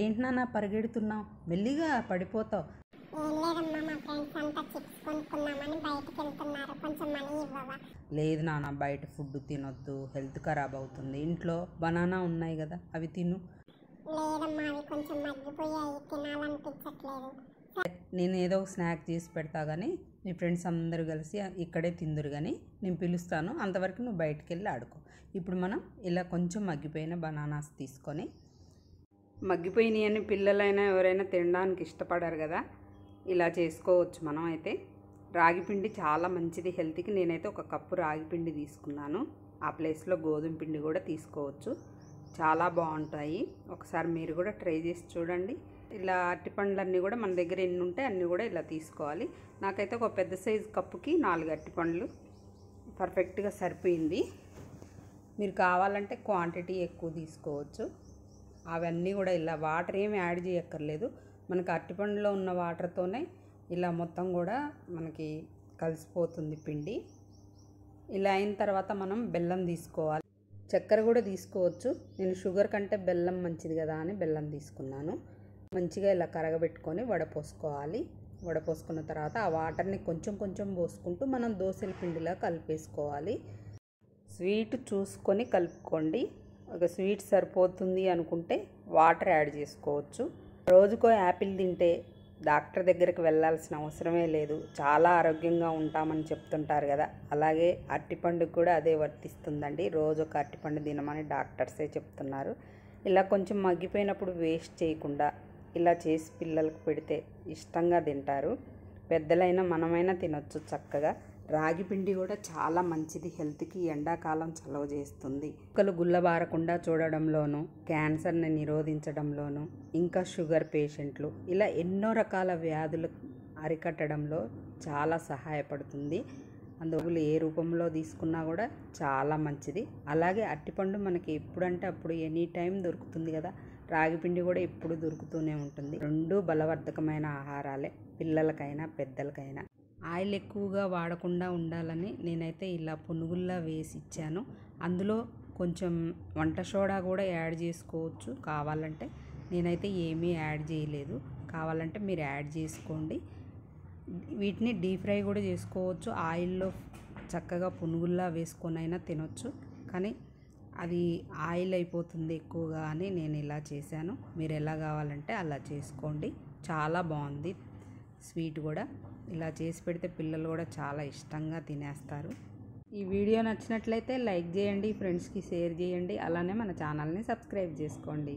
ఏంటి నాన్న పరిగెడుతున్నావు మెల్లిగా పడిపోతావు లేదు నాన్న బయట ఫుడ్ తినొద్దు హెల్త్ ఖరాబ్ అవుతుంది ఇంట్లో బనానా ఉన్నాయి కదా అవి తిను నేను ఏదో స్నాక్ చేసి పెడతా కానీ మీ ఫ్రెండ్స్ అందరు కలిసి ఇక్కడే తిందురు కానీ నేను పిలుస్తాను అంతవరకు నువ్వు బయటకు వెళ్ళి ఆడుకో ఇప్పుడు మనం ఇలా కొంచెం మగ్గిపోయిన బనానాస్ తీసుకొని మగ్గిపోయినాయని పిల్లలైనా ఎవరైనా తినడానికి ఇష్టపడరు కదా ఇలా చేసుకోవచ్చు మనం అయితే రాగి పిండి చాలా మంచిది హెల్త్కి నేనైతే ఒక కప్పు రాగి పిండి తీసుకున్నాను ఆ ప్లేస్లో గోధుమ పిండి కూడా తీసుకోవచ్చు చాలా బాగుంటాయి ఒకసారి మీరు కూడా ట్రై చేసి చూడండి ఇలా అరటిపండ్లన్నీ కూడా మన దగ్గర ఎన్ని ఉంటే అన్నీ కూడా ఇలా తీసుకోవాలి నాకైతే ఒక పెద్ద సైజు కప్పుకి నాలుగు అరటిపండ్లు పర్ఫెక్ట్గా సరిపోయింది మీరు కావాలంటే క్వాంటిటీ ఎక్కువ తీసుకోవచ్చు అవన్నీ కూడా ఇలా వాటర్ ఏమి యాడ్ చేయక్కర్లేదు మనకి అరటిపండులో ఉన్న వాటర్తోనే ఇలా మొత్తం కూడా మనకి కలిసిపోతుంది పిండి ఇలా అయిన తర్వాత మనం బెల్లం తీసుకోవాలి చక్కెర కూడా తీసుకోవచ్చు నేను షుగర్ కంటే బెల్లం మంచిది కదా అని బెల్లం తీసుకున్నాను మంచిగా ఇలా కరగబెట్టుకొని వడపోసుకోవాలి వడపోసుకున్న తర్వాత ఆ వాటర్ని కొంచెం కొంచెం పోసుకుంటూ మనం దోశల పిండిలా కలిపేసుకోవాలి స్వీట్ చూసుకొని కలుపుకోండి ఒక స్వీట్ సరిపోతుంది అనుకుంటే వాటర్ యాడ్ చేసుకోవచ్చు రోజుకో యాపిల్ తింటే డాక్టర్ దగ్గరికి వెళ్ళాల్సిన అవసరమే లేదు చాలా ఆరోగ్యంగా ఉంటామని చెప్తుంటారు కదా అలాగే అరటిపండుకి కూడా అదే వర్తిస్తుందండి రోజు ఒక అరటిపండు తినమని డాక్టర్సే చెప్తున్నారు ఇలా కొంచెం మగ్గిపోయినప్పుడు వేస్ట్ చేయకుండా ఇలా చేసి పిల్లలకు పెడితే ఇష్టంగా తింటారు పెద్దలైనా మనమైనా తినొచ్చు చక్కగా రాగి పిండి కూడా చాలా మంచిది హెల్త్కి ఎండాకాలం చలవ చేస్తుంది కుక్కలు గుల్లబారకుండా చూడడంలోనూ క్యాన్సర్ని నిరోధించడంలోనూ ఇంకా షుగర్ పేషెంట్లు ఇలా ఎన్నో రకాల వ్యాధులు అరికట్టడంలో చాలా సహాయపడుతుంది అందువల్ల ఏ రూపంలో తీసుకున్నా కూడా చాలా మంచిది అలాగే అరటిపండు మనకి ఎప్పుడంటే అప్పుడు ఎనీ టైం దొరుకుతుంది కదా రాగిపిండి కూడా ఎప్పుడు దొరుకుతూనే ఉంటుంది రెండు బలవర్ధకమైన ఆహారాలే పిల్లలకైనా పెద్దలకైనా ఆయిల్ ఎక్కువగా వాడకుండా ఉండాలని నేనైతే ఇలా పునుగుల్లా వేసి ఇచ్చాను అందులో కొంచెం వంట సోడా కూడా యాడ్ చేసుకోవచ్చు కావాలంటే నేనైతే ఏమీ యాడ్ చేయలేదు కావాలంటే మీరు యాడ్ చేసుకోండి వీటిని డీప్ ఫ్రై కూడా చేసుకోవచ్చు ఆయిల్లో చక్కగా పునుగుల్లా వేసుకొని అయినా తినొచ్చు కానీ అది ఆయిల్ అయిపోతుంది ఎక్కువగా అని నేను ఇలా చేశాను మీరు ఎలా కావాలంటే అలా చేసుకోండి చాలా బాగుంది స్వీట్ కూడా ఇలా చేసి పెడితే పిల్లలు కూడా చాలా ఇష్టంగా తినేస్తారు ఈ వీడియో నచ్చినట్లయితే లైక్ చేయండి ఫ్రెండ్స్కి షేర్ చేయండి అలానే మన ఛానల్ని సబ్స్క్రైబ్ చేసుకోండి